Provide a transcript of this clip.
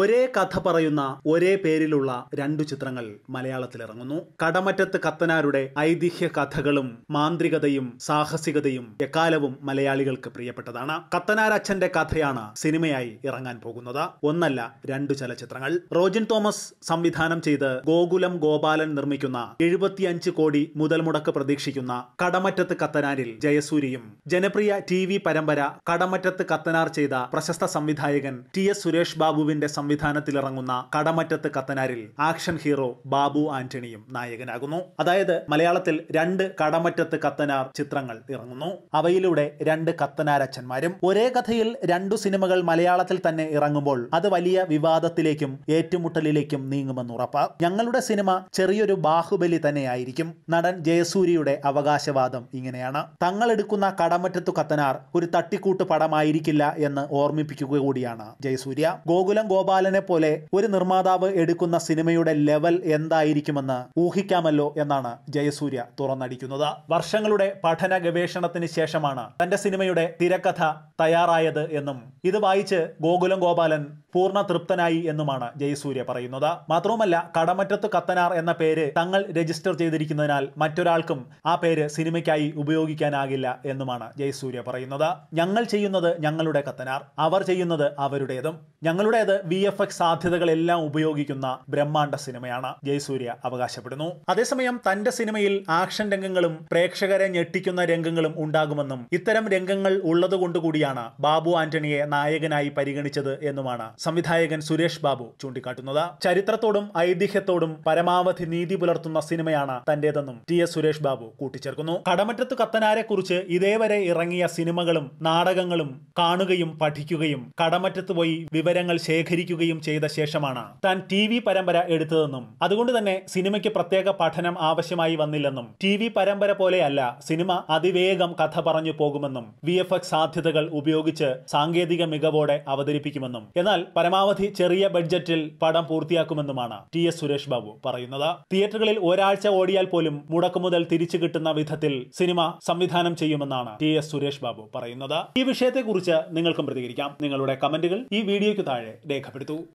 ഒരേ കഥ പറയുന്ന ഒരേ പേരിലുള്ള രണ്ടു ചിത്രങ്ങൾ മലയാളത്തിലിറങ്ങുന്നു കടമറ്റത്ത് കത്തനാരുടെ ഐതിഹ്യ കഥകളും മാന്ത്രികതയും സാഹസികതയും എക്കാലവും മലയാളികൾക്ക് പ്രിയപ്പെട്ടതാണ് കത്തനാരച്ഛന്റെ കഥയാണ് സിനിമയായി ഇറങ്ങാൻ പോകുന്നത് ഒന്നല്ല രണ്ടു ചലച്ചിത്രങ്ങൾ റോജിൻ തോമസ് സംവിധാനം ചെയ്ത് ഗോകുലം ഗോപാലൻ നിർമ്മിക്കുന്ന എഴുപത്തിയഞ്ച് കോടി മുതൽ മുടക്ക് പ്രതീക്ഷിക്കുന്ന കടമറ്റത്ത് കത്തനാരിൽ ജയസൂരിയും ജനപ്രിയ ടി പരമ്പര കടമറ്റത്ത് കത്തനാർ ചെയ്ത പ്രശസ്ത സംവിധായകൻ ടി എസ് സുരേഷ് ബാബുവിന്റെ സംവിധാനത്തിൽ ഇറങ്ങുന്ന കടമറ്റത്ത് കത്തനാരിൽ ആക്ഷൻ ഹീറോ ബാബു ആന്റണിയും നായകനാകുന്നു അതായത് മലയാളത്തിൽ രണ്ട് കടമറ്റത്ത് കത്തനാർ ചിത്രങ്ങൾ ഇറങ്ങുന്നു അവയിലൂടെ രണ്ട് കത്തനാരച്ഛന്മാരും ഒരേ കഥയിൽ രണ്ടു സിനിമകൾ മലയാളത്തിൽ തന്നെ ഇറങ്ങുമ്പോൾ അത് വലിയ വിവാദത്തിലേക്കും ഏറ്റുമുട്ടലിലേക്കും നീങ്ങുമെന്ന് ഉറപ്പ് ഞങ്ങളുടെ സിനിമ ചെറിയൊരു ബാഹുബലി തന്നെയായിരിക്കും നടൻ ജയസൂര്യയുടെ അവകാശവാദം ഇങ്ങനെയാണ് തങ്ങളെടുക്കുന്ന കടമറ്റത്തു കത്തനാർ ഒരു തട്ടിക്കൂട്ട് പടമായിരിക്കില്ല എന്ന് ഓർമ്മിപ്പിക്കുക കൂടിയാണ് ജയസൂര്യ ഗോകുലം ഗോപാൽ ഗോപാലനെ പോലെ ഒരു നിർമ്മാതാവ് എടുക്കുന്ന സിനിമയുടെ ലെവൽ എന്തായിരിക്കുമെന്ന് ഊഹിക്കാമല്ലോ എന്നാണ് ജയസൂര്യ തുറന്നടിക്കുന്നത് വർഷങ്ങളുടെ പഠന ഗവേഷണത്തിന് ശേഷമാണ് തന്റെ സിനിമയുടെ തിരക്കഥ തയ്യാറായത് എന്നും ഇത് വായിച്ച് ഗോകുലം ഗോപാലൻ പൂർണ്ണ തൃപ്തനായി എന്നുമാണ് ജയസൂര്യ പറയുന്നത് മാത്രവുമല്ല കടമറ്റത്ത് കത്തനാർ എന്ന പേര് തങ്ങൾ രജിസ്റ്റർ ചെയ്തിരിക്കുന്നതിനാൽ മറ്റൊരാൾക്കും ആ പേര് സിനിമയ്ക്കായി ഉപയോഗിക്കാനാകില്ല എന്നുമാണ് ജയസൂര്യ പറയുന്നത് ഞങ്ങൾ ചെയ്യുന്നത് ഞങ്ങളുടെ കത്തനാർ അവർ ചെയ്യുന്നത് അവരുടേതും ഞങ്ങളുടേത് വി വി എഫ് എക്സ് സാധ്യതകളെല്ലാം ഉപയോഗിക്കുന്ന ബ്രഹ്മാണ്ഡ സിനിമയാണ് ജയസൂര്യ അവകാശപ്പെടുന്നു അതേസമയം തന്റെ സിനിമയിൽ ആക്ഷൻ രംഗങ്ങളും പ്രേക്ഷകരെ ഞെട്ടിക്കുന്ന രംഗങ്ങളും ഉണ്ടാകുമെന്നും ഇത്തരം രംഗങ്ങൾ ഉള്ളതുകൊണ്ട് കൂടിയാണ് ബാബു ആന്റണിയെ നായകനായി പരിഗണിച്ചത് എന്നുമാണ് സംവിധായകൻ സുരേഷ് ബാബു ചൂണ്ടിക്കാട്ടുന്നത് ചരിത്രത്തോടും ഐതിഹ്യത്തോടും പരമാവധി നീതി പുലർത്തുന്ന സിനിമയാണ് തന്റേതെന്നും ടി എസ് സുരേഷ് ബാബു കൂട്ടിച്ചേർക്കുന്നു കടമറ്റത്ത് കത്തനാരെ കുറിച്ച് ഇതേവരെ ഇറങ്ങിയ സിനിമകളും നാടകങ്ങളും കാണുകയും പഠിക്കുകയും കടമറ്റത്ത് പോയി വിവരങ്ങൾ ശേഖരിക്കും അവതരിപ്പിക്കുകയും ചെയ്ത ശേഷമാണ് താൻ ടി വി പരമ്പര എടുത്തതെന്നും അതുകൊണ്ട് തന്നെ സിനിമയ്ക്ക് പ്രത്യേക പഠനം ആവശ്യമായി വന്നില്ലെന്നും ടി വി പരമ്പര പോലെയല്ല സിനിമ അതിവേഗം കഥ പറഞ്ഞു പോകുമെന്നും വി എഫ് എക്സ് സാധ്യതകൾ ഉപയോഗിച്ച് സാങ്കേതിക മികവോടെ അവതരിപ്പിക്കുമെന്നും എന്നാൽ പരമാവധി ചെറിയ ബഡ്ജറ്റിൽ പടം പൂർത്തിയാക്കുമെന്നുമാണ് ടി എസ് സുരേഷ് ബാബു പറയുന്നത് തിയേറ്ററുകളിൽ ഒരാഴ്ച ഓടിയാൽ പോലും മുടക്കു മുതൽ തിരിച്ചു കിട്ടുന്ന വിധത്തിൽ സിനിമ സംവിധാനം ചെയ്യുമെന്നാണ് ടി എസ് സുരേഷ് ബാബു പറയുന്നത് ഈ വിഷയത്തെക്കുറിച്ച് നിങ്ങൾക്കും പ്രതികരിക്കാം നിങ്ങളുടെ കമന്റുകൾ ഈ വീഡിയോയ്ക്ക് താഴെ രേഖപ്പെടുത്തും pero tú